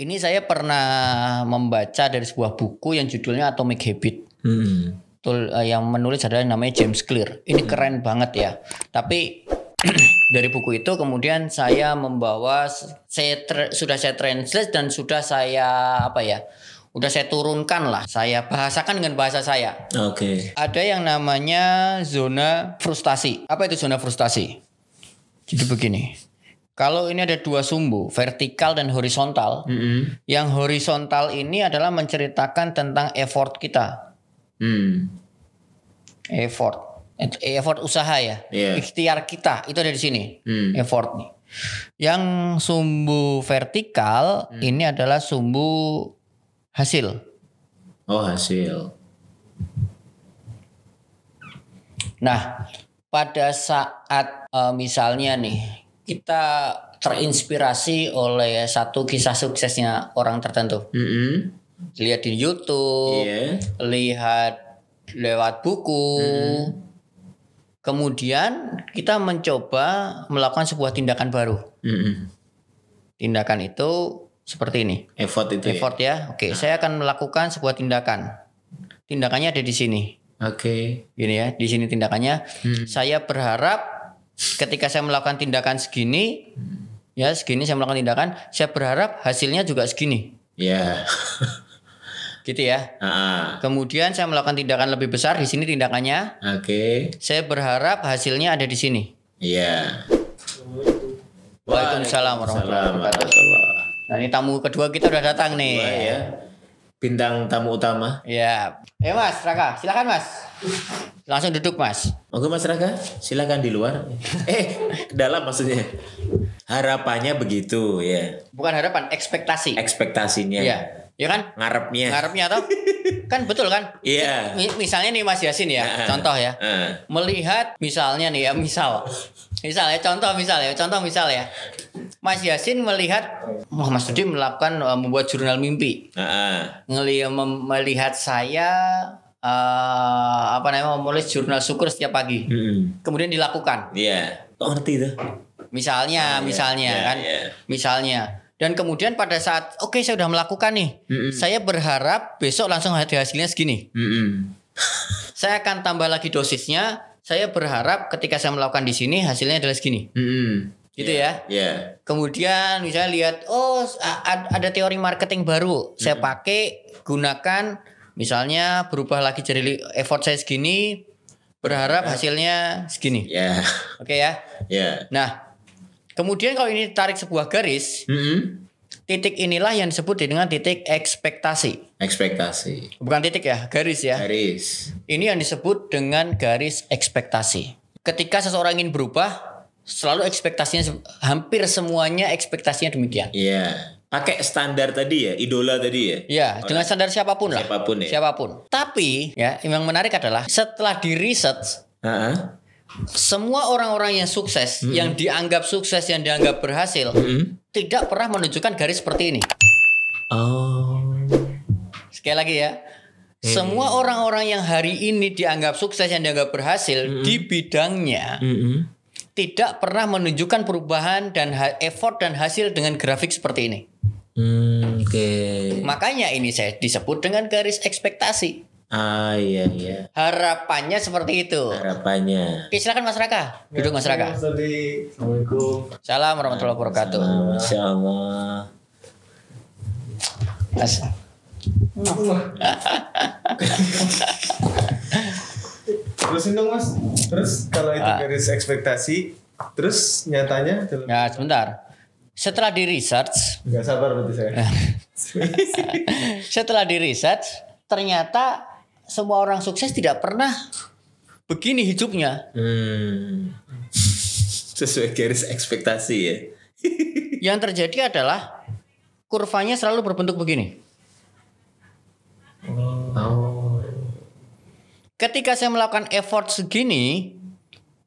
Ini saya pernah membaca dari sebuah buku yang judulnya Atomic Habit. Hmm. Tul, uh, yang menulis adalah namanya James Clear. Ini hmm. keren banget ya. Tapi dari buku itu kemudian saya membawa saya sudah saya translate dan sudah saya apa ya? udah saya turunkan lah saya bahasakan dengan bahasa saya oke okay. ada yang namanya zona frustasi apa itu zona frustasi jadi begini kalau ini ada dua sumbu, vertikal dan horizontal. Mm -hmm. Yang horizontal ini adalah menceritakan tentang effort kita. Mm. Effort, eh, effort usaha ya, yeah. ikhtiar kita itu ada di sini. Mm. Effort nih. Yang sumbu vertikal mm. ini adalah sumbu hasil. Oh hasil. Nah, pada saat uh, misalnya nih kita terinspirasi oleh satu kisah suksesnya orang tertentu. Mm -hmm. Lihat di YouTube, yeah. lihat lewat buku. Mm Kemudian kita mencoba melakukan sebuah tindakan baru. Mm -hmm. Tindakan itu seperti ini. Effort itu. Ya? Effort ya. ya. Oke, okay. Ah. saya akan melakukan sebuah tindakan. Tindakannya ada di sini. Oke. Okay. Gini ya, di sini tindakannya. Hmm. Saya berharap ketika saya melakukan tindakan segini ya segini saya melakukan tindakan saya berharap hasilnya juga segini ya yeah. gitu ya uh kemudian saya melakukan tindakan lebih besar di sini tindakannya oke okay. saya berharap hasilnya ada di sini ya yeah. Waalaikumsalam warahmatullahi wabarakatuh. Nah ini tamu kedua kita udah datang nih. Wah, ya. Bintang tamu utama. Ya. Eh Mas Raka, silakan Mas. Langsung duduk mas. Oke mas Raka, silakan di luar. eh, dalam maksudnya. Harapannya begitu ya. Bukan harapan, ekspektasi. Ekspektasinya. Iya. Ya kan? Ngarepnya. Ngarepnya atau kan betul kan? Iya. Yeah. Misalnya nih Mas Yasin ya, uh, contoh ya. Uh. Melihat misalnya nih ya, misal. Misal ya, contoh misal ya, contoh misal ya. Mas Yasin melihat Wah, Mas Dudi melakukan eh, membuat jurnal mimpi. Uh -huh. melihat saya uh, apa namanya menulis jurnal syukur setiap pagi. Hmm. Kemudian dilakukan. Iya. Yeah. Oh, ngerti itu. Misalnya, oh, misalnya yeah, kan. Yeah. Misalnya. Dan kemudian pada saat oke okay, saya sudah melakukan nih, mm -mm. saya berharap besok langsung hasilnya segini. Mm -mm. saya akan tambah lagi dosisnya. Saya berharap ketika saya melakukan di sini hasilnya adalah segini. Mm -mm gitu yeah, ya. Yeah. Iya. Kemudian misalnya lihat oh ada teori marketing baru, mm -hmm. saya pakai gunakan Misalnya berubah lagi jadi effort saya segini, berharap ya. hasilnya segini. Ya. Yeah. Oke okay, ya. Ya. Yeah. Nah, kemudian kalau ini tarik sebuah garis, mm -hmm. titik inilah yang disebut dengan titik ekspektasi. Ekspektasi. Bukan titik ya, garis ya. Garis. Ini yang disebut dengan garis ekspektasi. Ketika seseorang ingin berubah, selalu ekspektasinya hampir semuanya ekspektasinya demikian. Iya. Yeah pakai standar tadi ya, idola tadi ya. Iya, dengan standar siapapun lah. Siapapun ya. Siapapun. Tapi ya yang menarik adalah setelah di research, uh -huh. semua orang-orang yang sukses, mm -hmm. yang dianggap sukses, yang dianggap berhasil, mm -hmm. tidak pernah menunjukkan garis seperti ini. Oh. Sekali lagi ya. Hmm. Semua orang-orang yang hari ini dianggap sukses yang dianggap berhasil -hmm. di bidangnya mm -hmm tidak pernah menunjukkan perubahan dan effort dan hasil dengan grafik seperti ini. Hmm, Oke. Okay. Makanya ini saya disebut dengan garis ekspektasi. Ah iya iya. Harapannya seperti itu. Harapannya. Oke silakan Mas Raka. Duduk Mas Raka. Assalamualaikum. Salam warahmatullahi wabarakatuh. Assalamualaikum. Mas. terusin dong mas terus kalau itu ah. garis ekspektasi terus nyatanya dalam... ya sebentar setelah di research nggak sabar berarti saya setelah di research ternyata semua orang sukses tidak pernah begini hidupnya hmm. sesuai garis ekspektasi ya yang terjadi adalah kurvanya selalu berbentuk begini oh ketika saya melakukan effort segini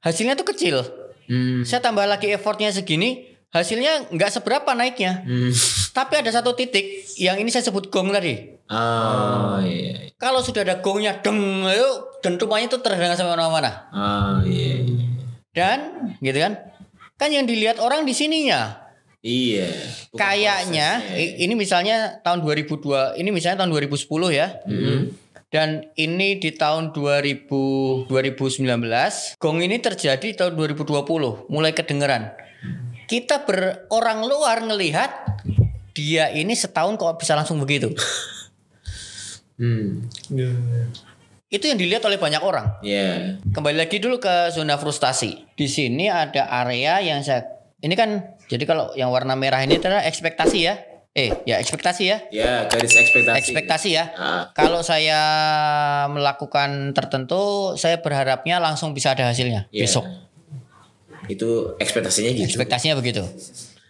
hasilnya tuh kecil hmm. saya tambah lagi effortnya segini hasilnya nggak seberapa naiknya hmm. tapi ada satu titik yang ini saya sebut gong tadi oh, iya. kalau sudah ada gongnya deng yuk dan rumahnya itu terdengar sama mana-mana oh, iya. dan gitu kan kan yang dilihat orang di sininya Iya. Kayaknya ini misalnya tahun 2002, ini misalnya tahun 2010 ya. Mm -hmm. Dan ini di tahun 2000, 2019, gong ini terjadi tahun 2020, mulai kedengeran. Kita berorang luar ngelihat dia ini setahun kok bisa langsung begitu. Hmm. Iya, iya. Itu yang dilihat oleh banyak orang. Yeah. Kembali lagi dulu ke zona frustasi. Di sini ada area yang saya ini kan jadi kalau yang warna merah ini adalah ekspektasi ya eh ya ekspektasi ya. Ya, garis ekspektasi. Ekspektasi ya. Ah. Kalau saya melakukan tertentu, saya berharapnya langsung bisa ada hasilnya yeah. besok. Itu ekspektasinya gitu. Ekspektasinya begitu.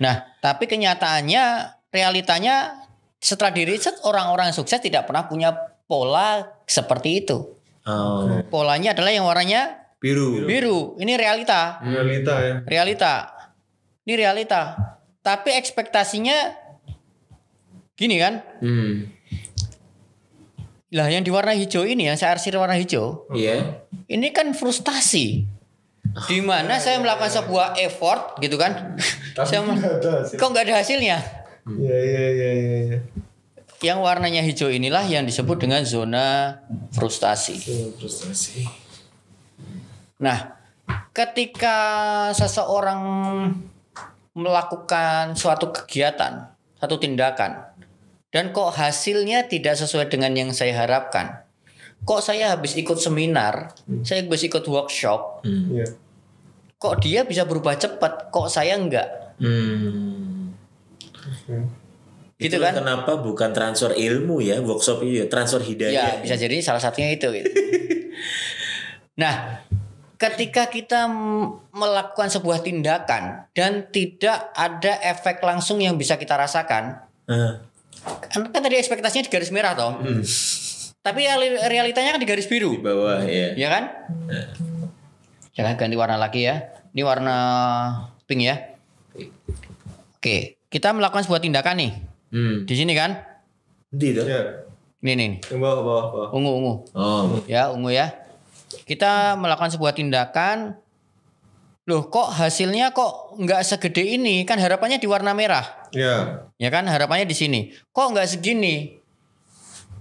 Nah, tapi kenyataannya realitanya setelah di riset orang-orang sukses tidak pernah punya pola seperti itu. Oh. Polanya adalah yang warnanya biru. Biru. Ini realita. Realita ya. Realita. Ini realita. Tapi ekspektasinya Gini kan? Hmm. Lah yang di hijau ini yang saya arsir warna hijau. Iya. Yeah. Ini kan frustasi. Oh, di mana iya, saya iya, melakukan iya. sebuah effort gitu kan? Tapi saya gak kok nggak ada hasilnya? Hmm. Iya iya iya iya. Yang warnanya hijau inilah yang disebut dengan zona Frustasi. Nah, ketika seseorang melakukan suatu kegiatan, satu tindakan, dan kok hasilnya tidak sesuai dengan yang saya harapkan. Kok saya habis ikut seminar, hmm. saya habis ikut workshop, hmm. Iya. kok dia bisa berubah cepat, kok saya enggak. Hmm. Okay. Gitu kan? Kenapa bukan transfer ilmu ya, workshop itu ya, transfer hidayah. Ya, ya. bisa jadi salah satunya itu. Gitu. nah, ketika kita melakukan sebuah tindakan dan tidak ada efek langsung yang bisa kita rasakan, uh kan, kan tadi ekspektasinya di garis merah toh hmm. tapi realitanya kan di garis biru di bawah ya ya kan jangan eh. ganti warna lagi ya ini warna pink ya oke kita melakukan sebuah tindakan nih hmm. di sini kan di itu ya. ini nih bawah bawah bawah ungu ungu oh. ya ungu ya kita melakukan sebuah tindakan loh kok hasilnya kok nggak segede ini kan harapannya di warna merah Yeah. Ya kan harapannya di sini. Kok nggak segini?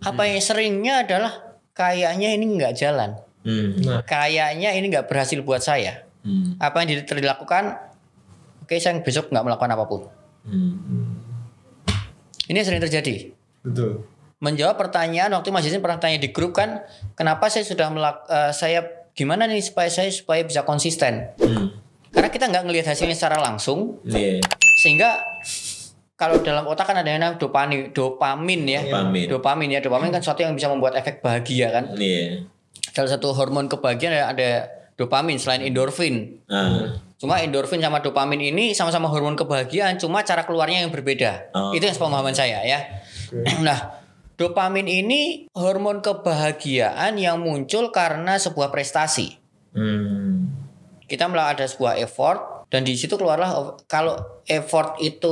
Apa yang seringnya adalah kayaknya ini nggak jalan. Hmm. Nah. Kayaknya ini nggak berhasil buat saya. Hmm. Apa yang dilakukan? Oke, okay, saya besok nggak melakukan apapun. Hmm. Ini sering terjadi. Betul. Menjawab pertanyaan waktu Mas pernah tanya di grup kan, kenapa saya sudah melak uh, saya gimana nih supaya saya supaya bisa konsisten? Hmm. Karena kita nggak ngelihat hasilnya secara langsung, yeah. sehingga kalau dalam otak kan ada yang namanya dopamin, dopamin ya. Dopamin. Dopamin ya, dopamin kan sesuatu yang bisa membuat efek bahagia kan. Iya. Yeah. Salah satu hormon kebahagiaan ada, ya ada dopamin selain endorfin. Uh. Cuma endorfin sama dopamin ini sama-sama hormon kebahagiaan, cuma cara keluarnya yang berbeda. Uh. Itu yang pemahaman saya ya. Okay. nah, dopamin ini hormon kebahagiaan yang muncul karena sebuah prestasi. Hmm. Kita melakukan ada sebuah effort, dan di situ keluarlah kalau effort itu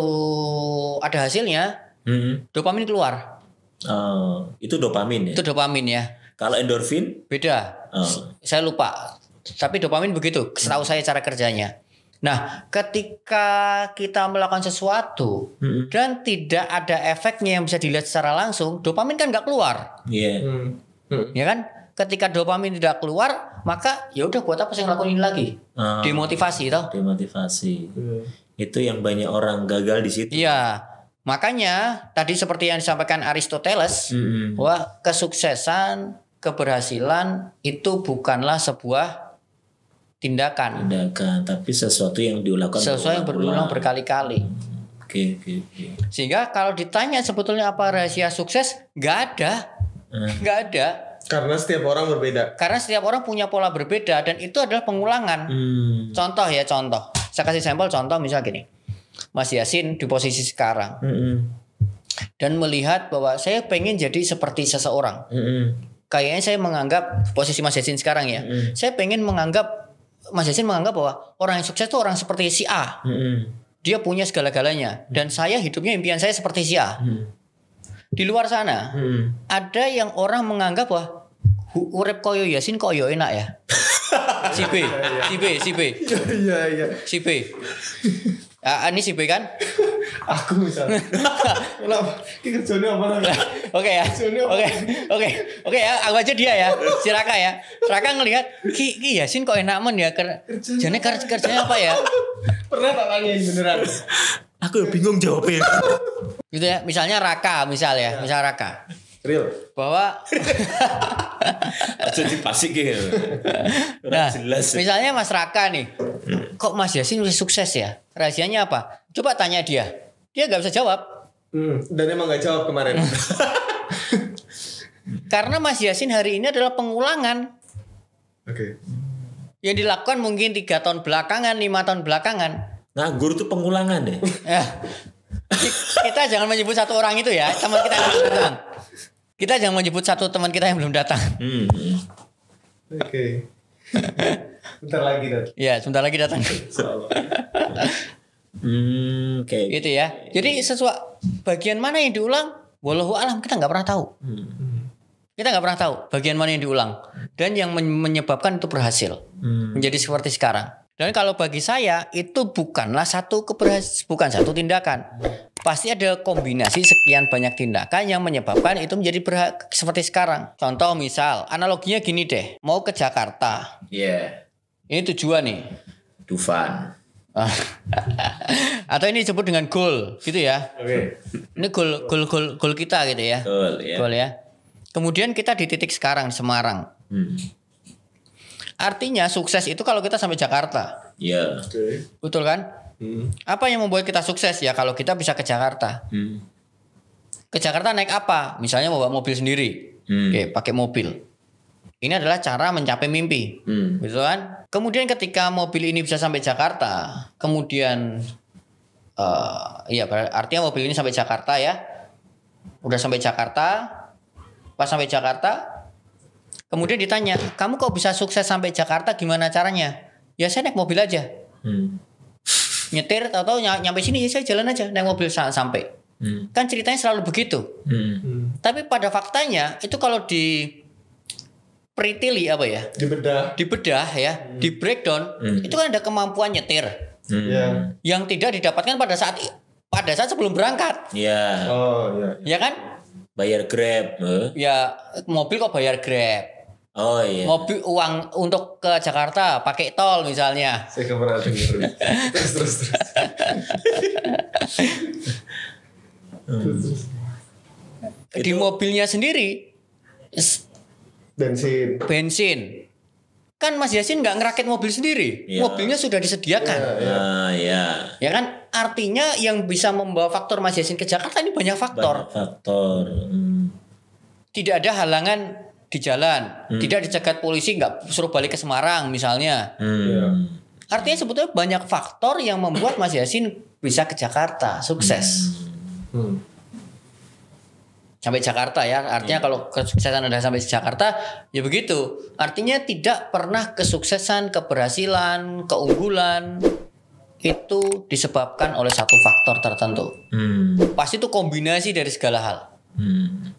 ada hasilnya hmm. dopamin keluar uh, itu dopamin ya itu dopamin ya kalau endorfin beda uh. saya lupa tapi dopamin begitu setahu hmm. saya cara kerjanya nah ketika kita melakukan sesuatu hmm. dan tidak ada efeknya yang bisa dilihat secara langsung dopamin kan nggak keluar yeah. mm Hmm. ya kan ketika dopamin tidak keluar maka ya udah buat apa sih ngelakuin lagi oh, ah, demotivasi toh demotivasi hmm. itu yang banyak orang gagal di situ iya makanya tadi seperti yang disampaikan Aristoteles hmm. bahwa kesuksesan keberhasilan itu bukanlah sebuah tindakan tindakan tapi sesuatu yang dilakukan sesuatu yang berulang berkali-kali hmm. okay, okay, okay. sehingga kalau ditanya sebetulnya apa rahasia sukses nggak ada hmm. nggak hmm. ada karena setiap orang berbeda. Karena setiap orang punya pola berbeda dan itu adalah pengulangan. Hmm. Contoh ya contoh. Saya kasih sampel contoh misalnya gini. Mas Yasin di posisi sekarang. Hmm. Dan melihat bahwa saya pengen jadi seperti seseorang. Hmm. Kayaknya saya menganggap posisi Mas Yasin sekarang ya. Hmm. Saya pengen menganggap Mas Yasin menganggap bahwa orang yang sukses itu orang seperti si A. Hmm. Dia punya segala-galanya hmm. dan saya hidupnya impian saya seperti si A. Hmm. Di luar sana hmm. ada yang orang menganggap bahwa urip koyo Yasin koyo enak ya. si B, si B, si B. Iya iya. Si B. Iya, iya. Ah, ah, ini si B kan? Aku misalnya. Kenapa? Ya. Kerjanya apa Oke ya. Oke. Oke. Oke ya, aku aja dia ya. Si Raka ya. Raka ngelihat Ki, Ki Yasin kok enak men ya. Ker kerjanya kerjanya apa ya? Pernah tak tanya beneran? Aku bingung jawabnya. gitu ya. Misalnya Raka, misal ya. Iya. Misal Raka real bahwa jadi pasti gitu nah jelas. misalnya Mas Raka nih kok Mas Yasin udah sukses ya rahasianya apa coba tanya dia dia nggak bisa jawab hmm, dan emang nggak jawab kemarin hmm. karena Mas Yasin hari ini adalah pengulangan oke okay. yang dilakukan mungkin tiga tahun belakangan lima tahun belakangan nah guru tuh pengulangan deh ya? Ya. kita jangan menyebut satu orang itu ya teman kita yang kita jangan menyebut satu teman kita yang belum datang. Hmm. Oke. Okay. Bentar lagi datang. Ya, sebentar lagi datang. hmm, oke. Okay. Gitu ya. Jadi sesuatu bagian mana yang diulang, walau alam kita nggak pernah tahu. Hmm. Kita nggak pernah tahu bagian mana yang diulang dan yang menyebabkan itu berhasil hmm. menjadi seperti sekarang. Dan kalau bagi saya itu bukanlah satu keberhasilan, bukan satu tindakan. Pasti ada kombinasi sekian banyak tindakan yang menyebabkan itu menjadi berhak seperti sekarang. Contoh misal, analoginya gini deh, mau ke Jakarta. Iya. Yeah. Ini tujuan nih. Dufan. Atau ini disebut dengan goal gitu ya. Oke. Okay. Ini goal goal goal goal kita gitu ya. Goal ya. Yeah. Goal ya. Kemudian kita di titik sekarang Semarang. Hmm Artinya sukses itu kalau kita sampai Jakarta. Iya. Yeah. Betul kan? Hmm. Apa yang membuat kita sukses ya kalau kita bisa ke Jakarta. Hmm. Ke Jakarta naik apa? Misalnya bawa mobil sendiri. Hmm. Oke, pakai mobil. Ini adalah cara mencapai mimpi. Hmm. Betul kan? Kemudian ketika mobil ini bisa sampai Jakarta, kemudian uh, iya artinya mobil ini sampai Jakarta ya. Udah sampai Jakarta. Pas sampai Jakarta, Kemudian ditanya, kamu kok bisa sukses sampai Jakarta? Gimana caranya? Ya saya naik mobil aja. Hmm. Nyetir atau ny nyampe sini ya saya jalan aja naik mobil sampai. Hmm. Kan ceritanya selalu begitu. Hmm. Tapi pada faktanya itu kalau di peritili apa ya? Dibedah. Dibedah ya, hmm. di breakdown hmm. itu kan ada kemampuan nyetir. Hmm. Yeah. Yang tidak didapatkan pada saat pada saat sebelum berangkat. Iya. Yeah. Oh, iya. Yeah. Ya kan? bayar grab Huh? Eh. ya mobil kok bayar grab Oh iya. Mobil uang untuk ke Jakarta pakai tol misalnya. Saya nggak pernah terus terus terus. hmm. Di mobilnya sendiri. Bensin. Bensin. Kan Mas Yasin nggak ngerakit mobil sendiri, ya. mobilnya sudah disediakan. Ya, ya. ya. ya kan artinya yang bisa membawa faktor Mas Yasin ke Jakarta ini banyak faktor. Banyak faktor. Hmm. Tidak ada halangan di jalan, hmm. tidak dicegat polisi, nggak suruh balik ke Semarang misalnya. Hmm. Iya. Artinya sebetulnya banyak faktor yang membuat Mas Yasin bisa ke Jakarta sukses. Hmm. Hmm. Sampai Jakarta ya, artinya hmm. kalau kesuksesan ada sampai Jakarta, ya begitu. Artinya tidak pernah kesuksesan, keberhasilan, keunggulan itu disebabkan oleh satu faktor tertentu. Hmm. Pasti itu kombinasi dari segala hal. Hmm.